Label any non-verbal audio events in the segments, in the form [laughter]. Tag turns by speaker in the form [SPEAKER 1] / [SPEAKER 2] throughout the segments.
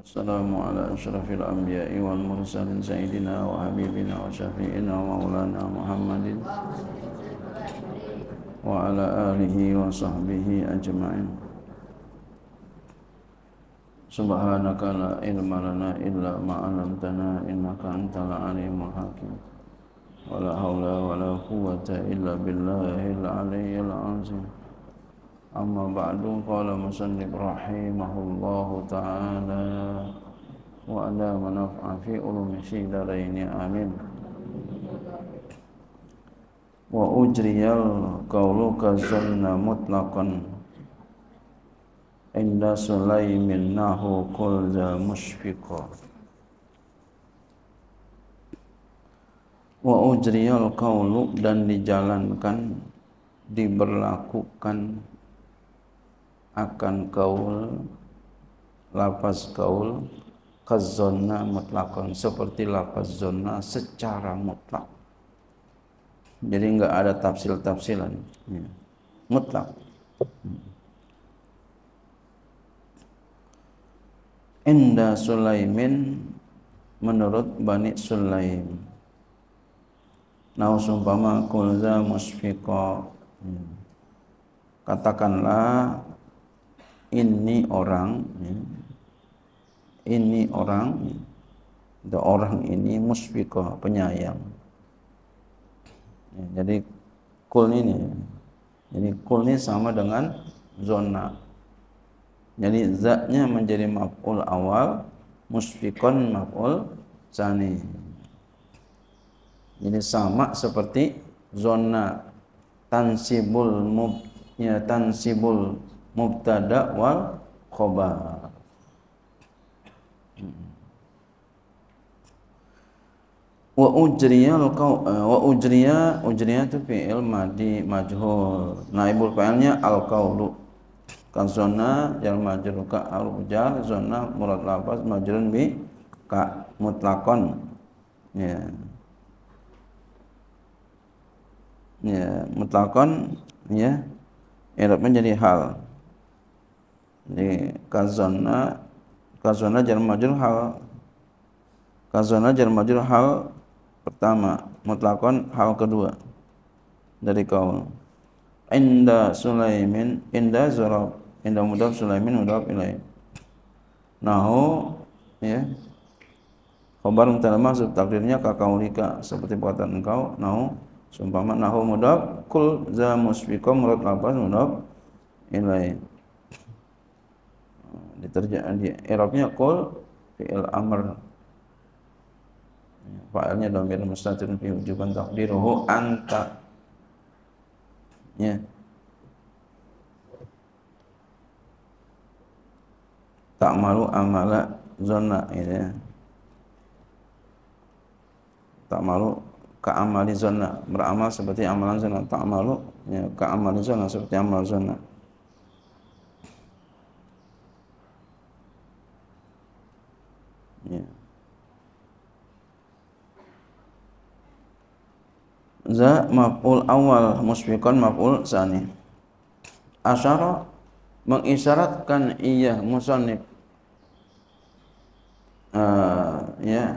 [SPEAKER 1] السلام على أشرف الأنبياء والمرسلين سيدنا وحبيبنا وشفيعنا ومولانا محمد وعلى آله وصحبه أجمعين سبحانك لا علم لنا إلا ما علمتنا إنك أنت العليم الحكيم ولا حول ولا قوة إلا بالله العلي العظيم أما بعد قال مسنف رحمه الله تعالى وأدام نفع في علوم الشيدرين آمين وأجري القول كالزن مطلقا عند سليم نحو كل مشفقا wa ujriyal kaulu dan dijalankan diberlakukan akan kaul lapas kaul kazonna mutlakon seperti lapas zona secara mutlak jadi nggak ada tafsil-tafsilan ya. mutlak Inda Sulaimin menurut Bani Sulaim Nausumpama kulza musfiqo. Ya. Katakanlah ini orang ya. ini orang ya. the orang ini musyfiqah penyayang ya, jadi kul ini jadi kul ini sama dengan zona jadi zatnya menjadi maf'ul awal musyfiqan maf'ul sani jadi sama seperti zona tansibul mub ya tansibul mubtada wal khobar wa ujriya eh, wa ujriya ujriya itu fi'il madi majhul naibul fa'ilnya al qaulu kan zona yang majhul ka al ujar zona murad lafaz majrun bi ka mutlakon ya ya mutlakon ya Irabnya menjadi hal jadi kazana kazana jar majrur hal kazana jar majrur hal pertama mutlakon hal kedua dari kaul inda sulaimin inda zarab inda mudab sulaimin mudab ilai. nahu ya khabar mubtada masuk takdirnya kakaulika seperti perkataan engkau nahu sumpama nahu mudab kul za musbiqam rot lapas mudab ilai diterjemah di Irabnya kol fi'il amr ya, fa'ilnya domir mustatir fi wujuban takdiruhu anta ya tak malu amala zona ini gitu ya tak malu ka amali zona beramal seperti amalan zona tak malu ya ka amali zona seperti amalan zona Ya. za maf'ul awal musbiqan maf'ul sani asyara mengisyaratkan iya musanif uh, ah, ya yeah.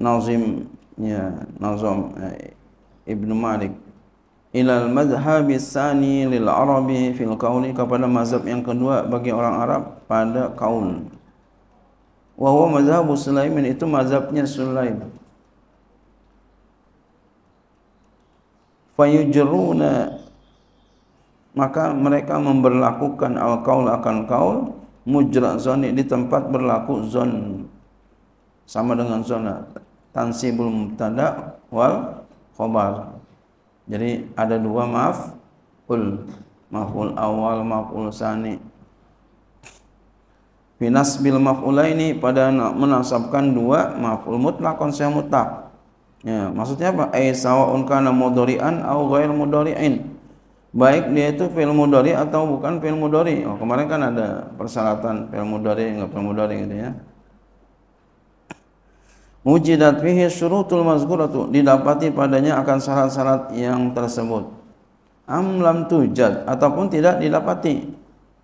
[SPEAKER 1] nazim ya yeah. nazam uh, eh, ibnu malik ila al madhhab sani lil arabi fil qawli kepada mazhab yang kedua bagi orang arab pada kaun Wahwa mazhab Sulaiman itu mazhabnya Sulaiman. Fayujruna maka mereka memberlakukan al-kaul akan kaul mujra zoni di tempat berlaku zon sama dengan zona tansi belum wal khobar jadi ada dua maaf maful awal maful sani binasbil maf'ulaini pada menasabkan dua maf'ul mutlak konsep mutlak ya maksudnya apa ai eh, sawaun kana mudhari'an au ghair mudhari'in baik dia itu fi'il mudhari atau bukan fi'il mudhari oh kemarin kan ada persyaratan fi'il mudhari enggak fi'il mudhari gitu ya Wujidat fihi syurutul mazkuratu didapati padanya akan syarat-syarat yang tersebut. Am lam tujad ataupun tidak didapati.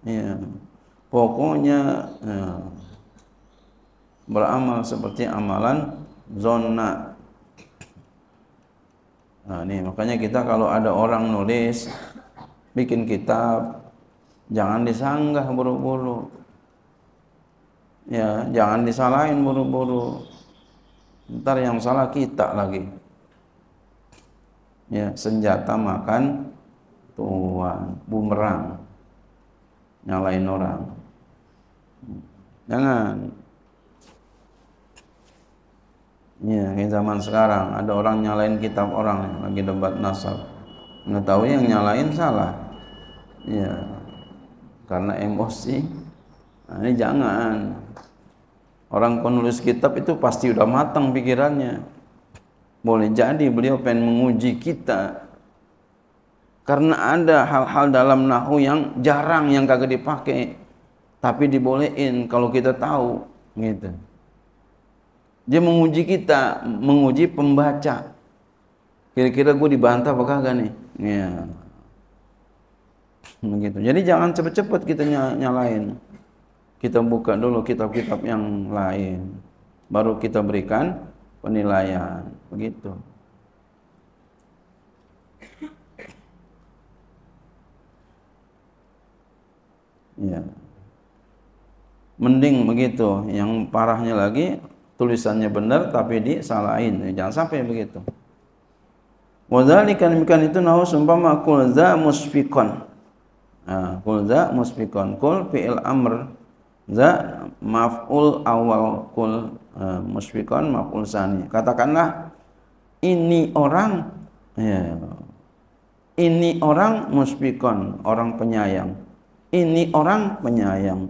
[SPEAKER 1] Ya pokoknya ya, beramal seperti amalan zona nah nih makanya kita kalau ada orang nulis bikin kitab jangan disanggah buru-buru ya jangan disalahin buru-buru ntar yang salah kita lagi ya senjata makan tuan bumerang nyalain orang Jangan. Ya, di zaman sekarang ada orang nyalain kitab orang lagi debat nasab. Mengetahui yang nyalain salah. Ya. Karena emosi. Nah, ini jangan. Orang penulis kitab itu pasti udah matang pikirannya. Boleh jadi beliau pengen menguji kita karena ada hal-hal dalam nahu yang jarang yang kagak dipakai tapi dibolehin kalau kita tahu gitu dia menguji kita menguji pembaca kira-kira gue dibantah apa kagak nih ya begitu jadi jangan cepet-cepet kita nyalain kita buka dulu kitab-kitab yang lain baru kita berikan penilaian begitu ya yeah mending begitu yang parahnya lagi tulisannya benar tapi disalahin jangan sampai begitu wadhalikan demikian itu nahu sumpama kul za musfikon nah, kul za musfikon kul fi'il amr za maf'ul awal kul uh, musfikon maf'ul sani katakanlah ini orang ya, ini orang musfikon orang penyayang ini orang penyayang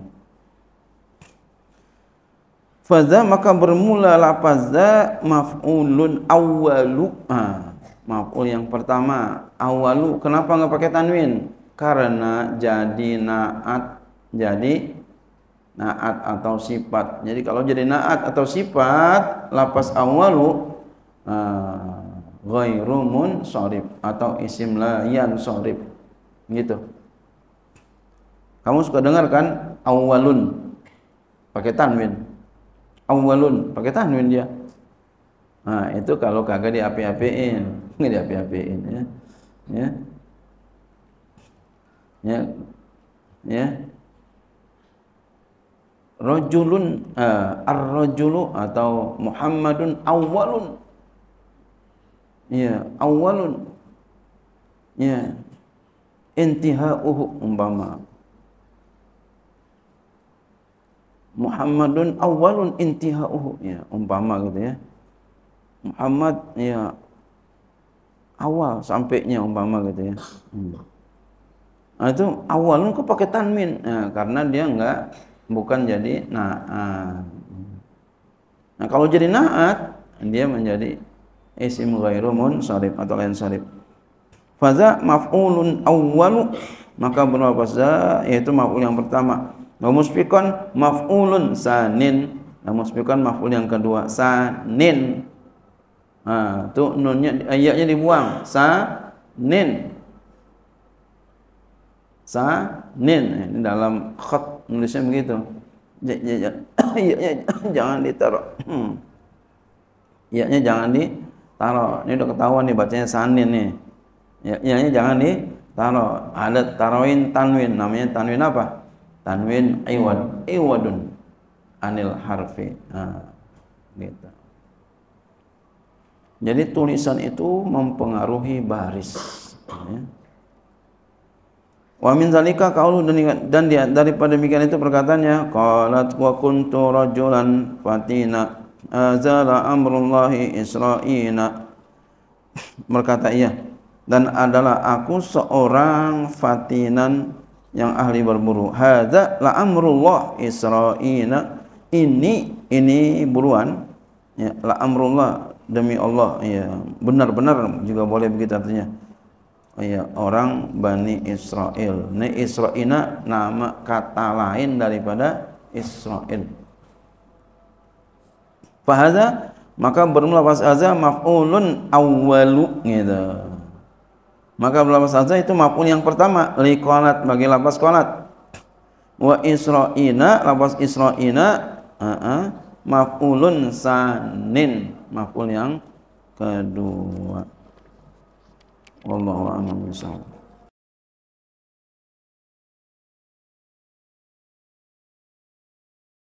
[SPEAKER 1] Faza maka bermula lafazza maf'ulun awwalu. Ah, maf'ul yang pertama awalu. Kenapa nggak pakai tanwin? Karena jadi naat jadi naat atau sifat. Jadi kalau jadi naat atau sifat lapas awalu ah, ghairu sorib atau isim layan sorib. Gitu. Kamu suka dengar kan awalun pakai tanwin awalun pakai tanwin dia Nah ha, itu kalau kagak dia api-apiin dia api-apiin ya. ya ya ya rajulun uh, eh, ar-rajulu atau muhammadun awalun ya awalun ya intihauhu umpama Muhammadun awalun intihauhu ya umpama gitu ya Muhammad ya awal sampainya umpama gitu ya hmm. nah, itu awalun kok pakai tanmin nah, ya, karena dia enggak bukan jadi naat nah kalau jadi naat dia menjadi isim ghairu munsarif atau lain sarif faza maf'ulun awalu maka berapa faza yaitu maf'ul yang pertama wa maf'ulun sanin nah maf'ul yang kedua sanin nah tu nunnya ayatnya eh, dibuang sanin sanin eh, ini dalam khat nulisnya begitu ya, ya, ya. [coughs] Iya, iya, [coughs] jangan ditaruh ayatnya [coughs] jangan ditaruh. Ini udah ketahuan nih bacanya sanin nih. ayatnya jangan ditaruh. Ada taroin tanwin. Namanya tanwin apa? tanwin iwad iwadun anil harfi nah, gitu. jadi tulisan itu mempengaruhi baris ya. wa min zalika qaulu dan dia, daripada demikian itu perkataannya qalat wa kuntu rajulan fatina azala amrullahi isra'ina berkata iya dan adalah aku seorang fatinan yang ahli berburu hadza la amrullah isra'ina ini ini buruan ya la amrullah demi Allah ya benar-benar juga boleh begitu artinya ya orang Bani Israel Ne Isra'ina nama kata lain daripada Israel fahadza maka bermula pas azza maf'ulun awwalu gitu maka berlafaz saja itu maupun yang pertama liqolat bagi lafaz qolat wa isra'ina lafaz isra'ina uh -uh, maf'ulun sanin maf'ul yang kedua wallahu a'lam bishawab